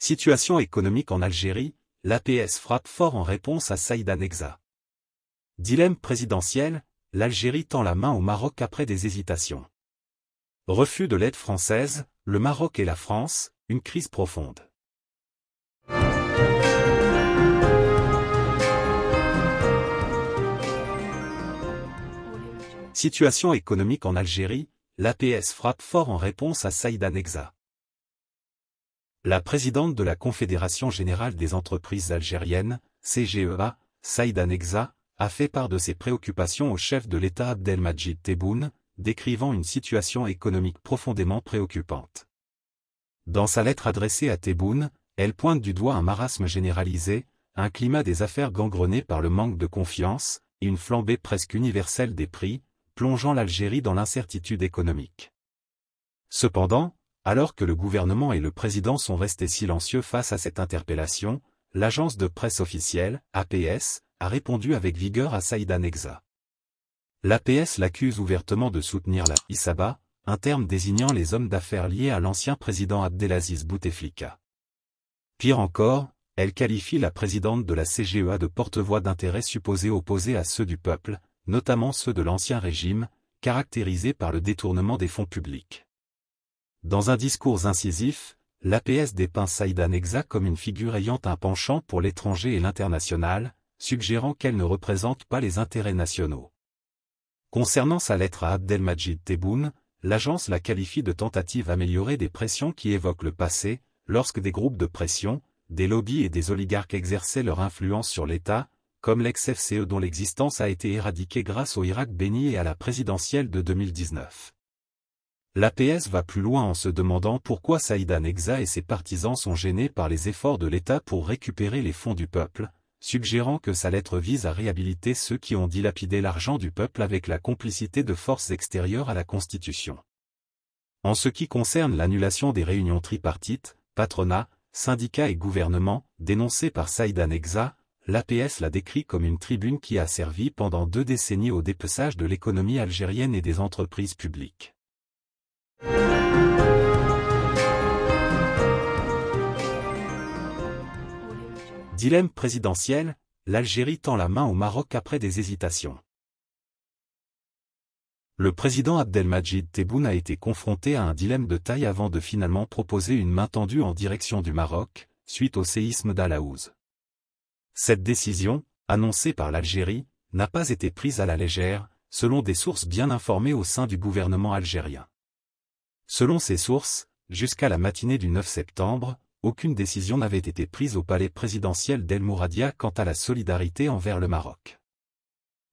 Situation économique en Algérie, l'APS frappe fort en réponse à Saïd Nexa. Dilemme présidentiel, l'Algérie tend la main au Maroc après des hésitations. Refus de l'aide française, le Maroc et la France, une crise profonde. Situation économique en Algérie, l'APS frappe fort en réponse à Saïd Nexa. La présidente de la Confédération Générale des Entreprises Algériennes, CGEA, Saïda Nexa, a fait part de ses préoccupations au chef de l'État Abdelmajid Tebboune, décrivant une situation économique profondément préoccupante. Dans sa lettre adressée à Tebboune, elle pointe du doigt un marasme généralisé, un climat des affaires gangrené par le manque de confiance, une flambée presque universelle des prix, plongeant l'Algérie dans l'incertitude économique. Cependant, alors que le gouvernement et le président sont restés silencieux face à cette interpellation, l'agence de presse officielle, APS, a répondu avec vigueur à Saïda Nexa. L'APS l'accuse ouvertement de soutenir la Isaba, un terme désignant les hommes d'affaires liés à l'ancien président Abdelaziz Bouteflika. Pire encore, elle qualifie la présidente de la CGEA de porte-voix d'intérêts supposés opposés à ceux du peuple, notamment ceux de l'ancien régime, caractérisés par le détournement des fonds publics. Dans un discours incisif, l'APS dépeint Saïda comme une figure ayant un penchant pour l'étranger et l'international, suggérant qu'elle ne représente pas les intérêts nationaux. Concernant sa lettre à Abdelmajid Tebboune, l'agence la qualifie de tentative améliorée des pressions qui évoquent le passé, lorsque des groupes de pression, des lobbies et des oligarques exerçaient leur influence sur l'État, comme l'ex-FCE dont l'existence a été éradiquée grâce au Irak béni et à la présidentielle de 2019. L'APS va plus loin en se demandant pourquoi Saïda Nexa et ses partisans sont gênés par les efforts de l'État pour récupérer les fonds du peuple, suggérant que sa lettre vise à réhabiliter ceux qui ont dilapidé l'argent du peuple avec la complicité de forces extérieures à la Constitution. En ce qui concerne l'annulation des réunions tripartites, patronats, syndicats et gouvernement, dénoncées par Saïda Nexa, l'APS la décrit comme une tribune qui a servi pendant deux décennies au dépeçage de l'économie algérienne et des entreprises publiques. Dilemme présidentiel, l'Algérie tend la main au Maroc après des hésitations. Le président Abdelmajid Tebboune a été confronté à un dilemme de taille avant de finalement proposer une main tendue en direction du Maroc, suite au séisme d'Alaouz. Cette décision, annoncée par l'Algérie, n'a pas été prise à la légère, selon des sources bien informées au sein du gouvernement algérien. Selon ses sources, jusqu'à la matinée du 9 septembre, aucune décision n'avait été prise au palais présidentiel d'El Mouradia quant à la solidarité envers le Maroc.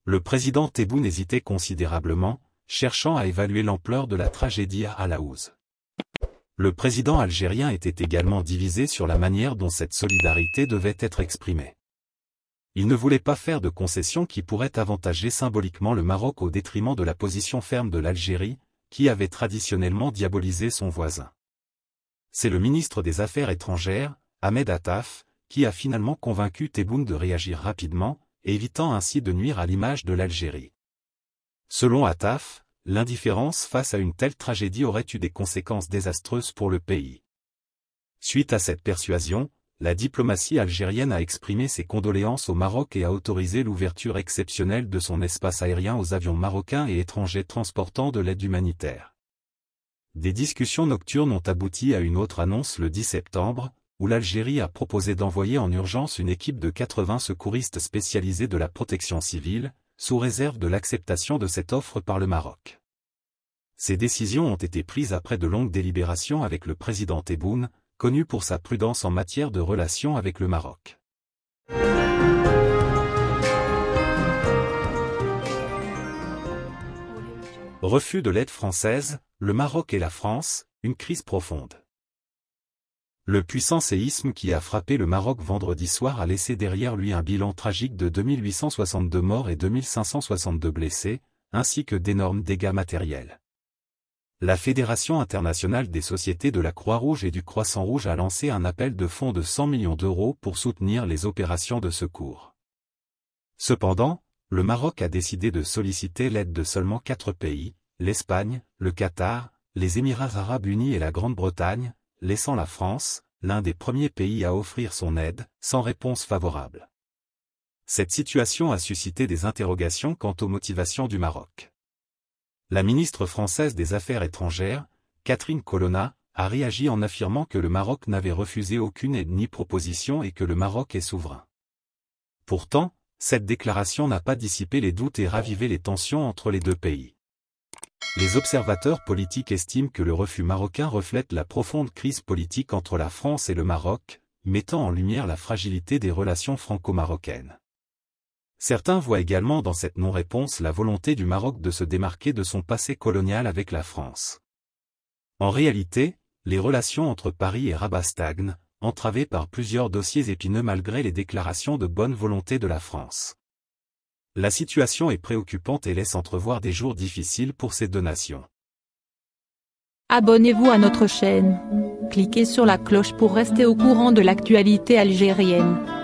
Le président Tebboune hésitait considérablement, cherchant à évaluer l'ampleur de la tragédie à Alaouz. Le président algérien était également divisé sur la manière dont cette solidarité devait être exprimée. Il ne voulait pas faire de concessions qui pourraient avantager symboliquement le Maroc au détriment de la position ferme de l'Algérie, qui avait traditionnellement diabolisé son voisin. C'est le ministre des Affaires étrangères, Ahmed Attaf, qui a finalement convaincu Tebboune de réagir rapidement, évitant ainsi de nuire à l'image de l'Algérie. Selon Attaf, l'indifférence face à une telle tragédie aurait eu des conséquences désastreuses pour le pays. Suite à cette persuasion, la diplomatie algérienne a exprimé ses condoléances au Maroc et a autorisé l'ouverture exceptionnelle de son espace aérien aux avions marocains et étrangers transportant de l'aide humanitaire. Des discussions nocturnes ont abouti à une autre annonce le 10 septembre, où l'Algérie a proposé d'envoyer en urgence une équipe de 80 secouristes spécialisés de la protection civile, sous réserve de l'acceptation de cette offre par le Maroc. Ces décisions ont été prises après de longues délibérations avec le président Tebboune, connu pour sa prudence en matière de relations avec le Maroc. Refus de l'aide française, le Maroc et la France, une crise profonde. Le puissant séisme qui a frappé le Maroc vendredi soir a laissé derrière lui un bilan tragique de 2862 morts et 2562 blessés, ainsi que d'énormes dégâts matériels la Fédération internationale des sociétés de la Croix-Rouge et du Croissant-Rouge a lancé un appel de fonds de 100 millions d'euros pour soutenir les opérations de secours. Cependant, le Maroc a décidé de solliciter l'aide de seulement quatre pays, l'Espagne, le Qatar, les Émirats arabes unis et la Grande-Bretagne, laissant la France, l'un des premiers pays à offrir son aide, sans réponse favorable. Cette situation a suscité des interrogations quant aux motivations du Maroc. La ministre française des Affaires étrangères, Catherine Colonna, a réagi en affirmant que le Maroc n'avait refusé aucune aide ni proposition et que le Maroc est souverain. Pourtant, cette déclaration n'a pas dissipé les doutes et ravivé les tensions entre les deux pays. Les observateurs politiques estiment que le refus marocain reflète la profonde crise politique entre la France et le Maroc, mettant en lumière la fragilité des relations franco-marocaines. Certains voient également dans cette non-réponse la volonté du Maroc de se démarquer de son passé colonial avec la France. En réalité, les relations entre Paris et Rabat stagnent, entravées par plusieurs dossiers épineux malgré les déclarations de bonne volonté de la France. La situation est préoccupante et laisse entrevoir des jours difficiles pour ces deux nations. Abonnez-vous à notre chaîne. Cliquez sur la cloche pour rester au courant de l'actualité algérienne.